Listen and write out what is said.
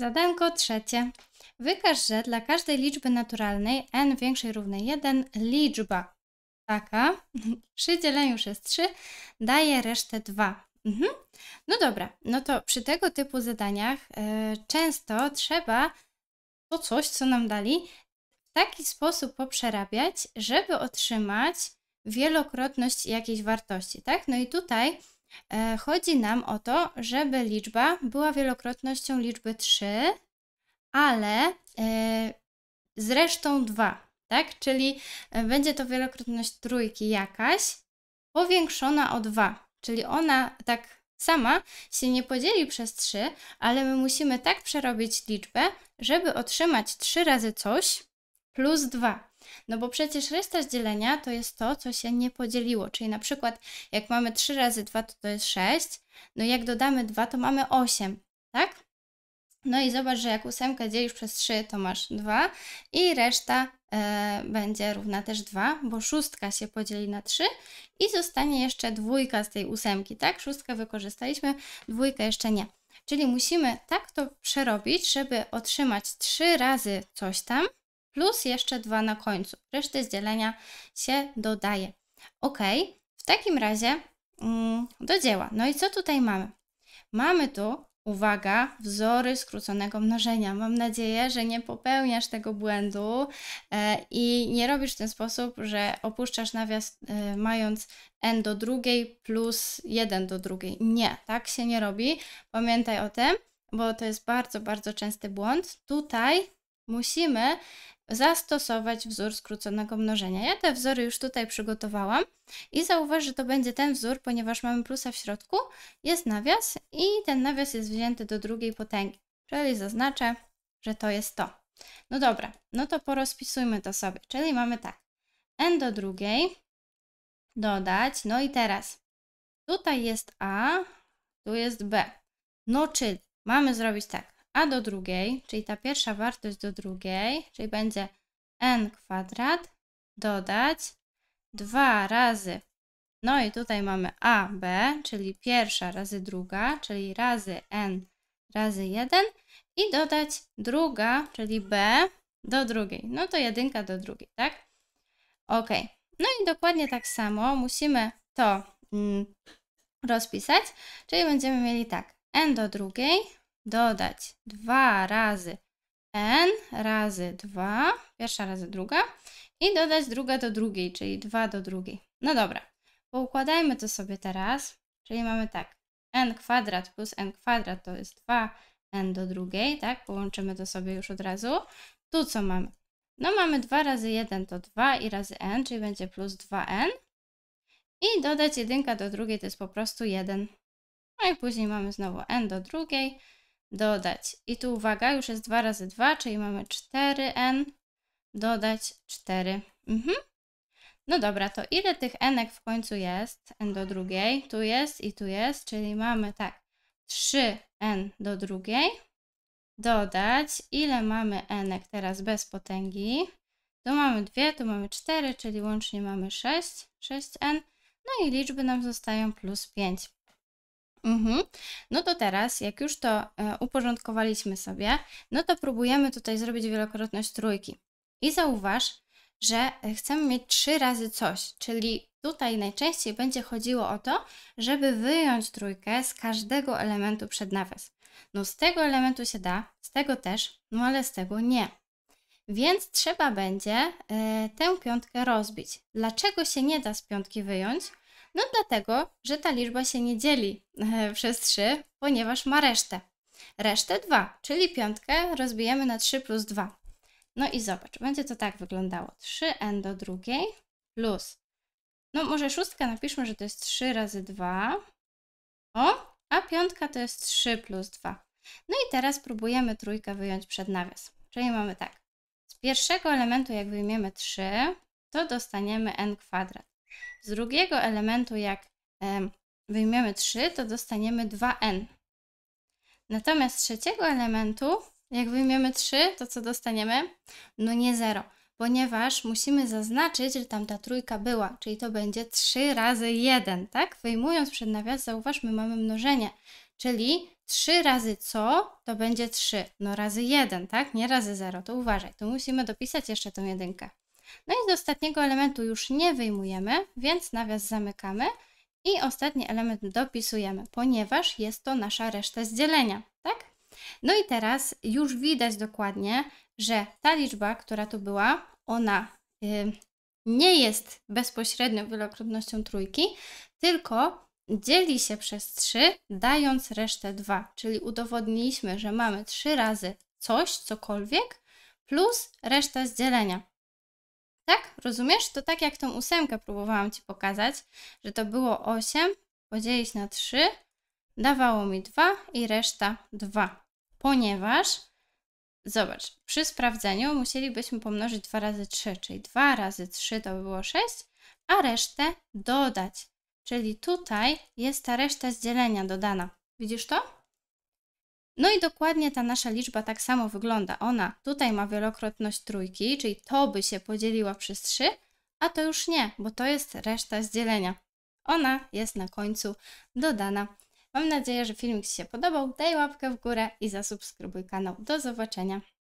Zadanko trzecie. Wykaż, że dla każdej liczby naturalnej n większej równej 1 liczba taka przy dzieleniu przez 3 daje resztę 2. Mhm. No dobra, no to przy tego typu zadaniach e, często trzeba to coś, co nam dali, w taki sposób poprzerabiać, żeby otrzymać wielokrotność jakiejś wartości, tak? No i tutaj E, chodzi nam o to, żeby liczba była wielokrotnością liczby 3, ale e, zresztą 2, tak? Czyli e, będzie to wielokrotność trójki jakaś powiększona o 2, czyli ona tak sama się nie podzieli przez 3, ale my musimy tak przerobić liczbę, żeby otrzymać 3 razy coś plus 2. No bo przecież reszta dzielenia to jest to, co się nie podzieliło. Czyli na przykład jak mamy 3 razy 2, to to jest 6. No jak dodamy 2, to mamy 8, tak? No i zobacz, że jak ósemkę dzielisz przez 3, to masz 2 i reszta e, będzie równa też 2, bo szóstka się podzieli na 3 i zostanie jeszcze dwójka z tej ósemki, tak? Szóstkę wykorzystaliśmy, dwójkę jeszcze nie. Czyli musimy tak to przerobić, żeby otrzymać 3 razy coś tam, plus jeszcze 2 na końcu. Resztę z dzielenia się dodaje. Ok, w takim razie mm, do dzieła. No i co tutaj mamy? Mamy tu, uwaga, wzory skróconego mnożenia. Mam nadzieję, że nie popełniasz tego błędu e, i nie robisz w ten sposób, że opuszczasz nawias e, mając n do drugiej plus 1 do drugiej. Nie, tak się nie robi. Pamiętaj o tym, bo to jest bardzo, bardzo częsty błąd. Tutaj musimy zastosować wzór skróconego mnożenia. Ja te wzory już tutaj przygotowałam i zauważ, że to będzie ten wzór, ponieważ mamy plusa w środku, jest nawias i ten nawias jest wzięty do drugiej potęgi, czyli zaznaczę, że to jest to. No dobra, no to porozpisujmy to sobie, czyli mamy tak, n do drugiej, dodać, no i teraz tutaj jest a, tu jest b. No czyli mamy zrobić tak, a do drugiej, czyli ta pierwsza wartość do drugiej, czyli będzie n kwadrat dodać 2 razy, no i tutaj mamy AB, czyli pierwsza razy druga, czyli razy n razy 1 i dodać druga, czyli B do drugiej, no to jedynka do drugiej, tak? Ok, no i dokładnie tak samo musimy to mm, rozpisać, czyli będziemy mieli tak, n do drugiej dodać 2 razy n razy 2, pierwsza razy druga i dodać druga do drugiej, czyli 2 do drugiej. No dobra, poukładajmy to sobie teraz, czyli mamy tak, n kwadrat plus n kwadrat to jest 2n do drugiej, tak, połączymy to sobie już od razu. Tu co mamy? No mamy 2 razy 1 to 2 i razy n, czyli będzie plus 2n i dodać 1 do drugiej to jest po prostu 1. No i później mamy znowu n do drugiej, dodać. I tu uwaga, już jest 2 razy 2, czyli mamy 4n, dodać 4. Mhm. No dobra, to ile tych enek w końcu jest? n do drugiej, tu jest i tu jest, czyli mamy tak 3n do drugiej, dodać ile mamy enek teraz bez potęgi. Tu mamy 2, tu mamy 4, czyli łącznie mamy 6, 6n, no i liczby nam zostają plus 5. Mhm. No to teraz, jak już to e, uporządkowaliśmy sobie, no to próbujemy tutaj zrobić wielokrotność trójki. I zauważ, że e, chcemy mieć trzy razy coś, czyli tutaj najczęściej będzie chodziło o to, żeby wyjąć trójkę z każdego elementu przed nawias. No z tego elementu się da, z tego też, no ale z tego nie. Więc trzeba będzie y, tę piątkę rozbić. Dlaczego się nie da z piątki wyjąć? No dlatego, że ta liczba się nie dzieli e, przez 3, ponieważ ma resztę. Resztę 2, czyli piątkę rozbijemy na 3 plus 2. No i zobacz, będzie to tak wyglądało. 3n do drugiej plus, no może szóstka napiszmy, że to jest 3 razy 2. O, a piątka to jest 3 plus 2. No i teraz próbujemy trójkę wyjąć przed nawias. Czyli mamy tak, z pierwszego elementu jak wyjmiemy 3, to dostaniemy n kwadrat. Z drugiego elementu, jak wyjmiemy 3, to dostaniemy 2n. Natomiast z trzeciego elementu, jak wyjmiemy 3, to co dostaniemy? No nie 0, ponieważ musimy zaznaczyć, że tam ta trójka była, czyli to będzie 3 razy 1, tak? Wyjmując przed nawias, zauważmy, mamy mnożenie, czyli 3 razy co to będzie 3, no razy 1, tak? Nie razy 0, to uważaj, to musimy dopisać jeszcze tą jedynkę. No i z ostatniego elementu już nie wyjmujemy, więc nawias zamykamy i ostatni element dopisujemy, ponieważ jest to nasza reszta z dzielenia, tak? No i teraz już widać dokładnie, że ta liczba, która tu była, ona yy, nie jest bezpośrednią wielokrotnością trójki, tylko dzieli się przez 3, dając resztę 2, czyli udowodniliśmy, że mamy 3 razy coś, cokolwiek, plus reszta z dzielenia. Tak? Rozumiesz? To tak jak tą ósemkę próbowałam Ci pokazać, że to było 8 podzielić na 3, dawało mi 2 i reszta 2. Ponieważ, zobacz, przy sprawdzeniu musielibyśmy pomnożyć 2 razy 3, czyli 2 razy 3 to by było 6, a resztę dodać. Czyli tutaj jest ta reszta z dzielenia dodana. Widzisz to? No i dokładnie ta nasza liczba tak samo wygląda. Ona tutaj ma wielokrotność trójki, czyli to by się podzieliła przez 3, a to już nie, bo to jest reszta z dzielenia. Ona jest na końcu dodana. Mam nadzieję, że filmik Ci się podobał. Daj łapkę w górę i zasubskrybuj kanał. Do zobaczenia.